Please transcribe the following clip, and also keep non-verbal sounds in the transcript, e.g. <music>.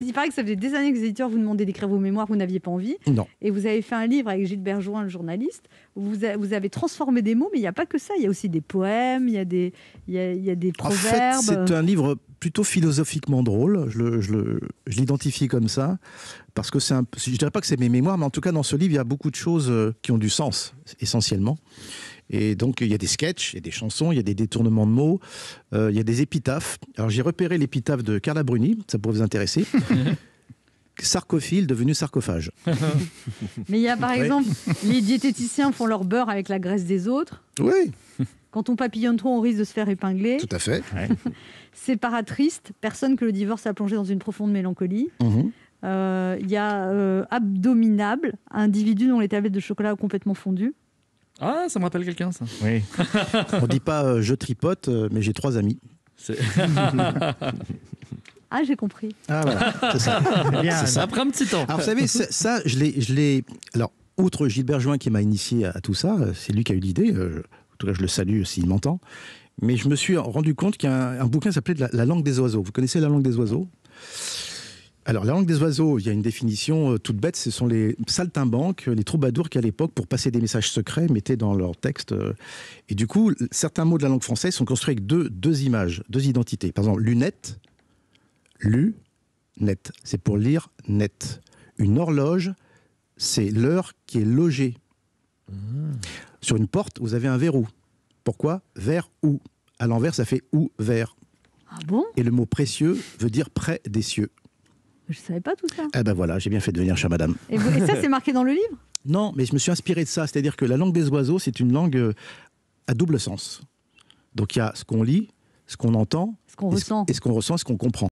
Il paraît que ça faisait des années que les éditeurs vous demandaient d'écrire vos mémoires, vous n'aviez pas envie. Non. Et vous avez fait un livre avec Gilles Bergeron, le journaliste. vous, avez transformé des mots, mais il n'y a pas que ça. Il y a aussi des poèmes, il y a des, il y a, il y a des proverbes. En fait, c'est un livre plutôt philosophiquement drôle, je l'identifie comme ça, parce que c'est un... Je dirais pas que c'est mes mémoires, mais en tout cas, dans ce livre, il y a beaucoup de choses euh, qui ont du sens, essentiellement. Et donc, il y a des sketchs, il y a des chansons, il y a des détournements de mots, euh, il y a des épitaphes. Alors, j'ai repéré l'épitaphe de Carla Bruni, ça pourrait vous intéresser. <laughs> sarcophile devenu sarcophage. <laughs> Mais il y a par exemple, les diététiciens font leur beurre avec la graisse des autres. Oui. Quand on papillonne trop, on risque de se faire épingler. Tout à fait. <laughs> Séparatriste, personne que le divorce a plongé dans une profonde mélancolie. Mhm. Euh, il y a euh, abdominable, individu dont les tablettes de chocolat ont complètement fondu. Ah, ça me rappelle quelqu'un, ça. Oui. <laughs> on dit pas euh, je tripote, mais j'ai trois amis. Ah, j'ai compris. Ah, voilà, c'est ça. <laughs> un petit temps. Alors, vous savez, ça, je l'ai. Alors, outre Gilbert Join qui m'a initié à tout ça, euh, c'est lui qui a eu l'idée. Euh, en tout cas, je le salue s'il m'entend. Mais je me suis rendu compte qu'il y a un, bouquin qui s'appelait la, langue des oiseaux. Vous connaissez la langue des oiseaux alors, la langue des oiseaux, il y a une définition euh, toute bête, ce sont les saltimbanques, les troubadours qui, à l'époque, pour passer des messages secrets, mettaient dans leur texte. et du coup, certains mots de la langue française sont construits avec deux, deux images, deux identités. Par exemple, lunette, lu net. C'est pour lire net. Une horloge, c'est l'heure qui est logée. Ah. Sur une porte, vous avez un verrou. Pourquoi Vers ou. À l'envers, ça fait ou vers. Ah bon Et le mot précieux veut dire près des cieux. Je ne savais pas tout ça. Eh ben voilà, j'ai bien fait de venir, chère madame. Et, ça, c'est marqué dans le livre <laughs> Non, mais je me suis inspiré de ça. C'est-à-dire que la langue des oiseaux, c'est une langue euh, à double sens. Donc il y a ce qu'on lit, ce qu'on entend, ce qu'on ressent. et ce qu'on ressent, ce qu'on comprend.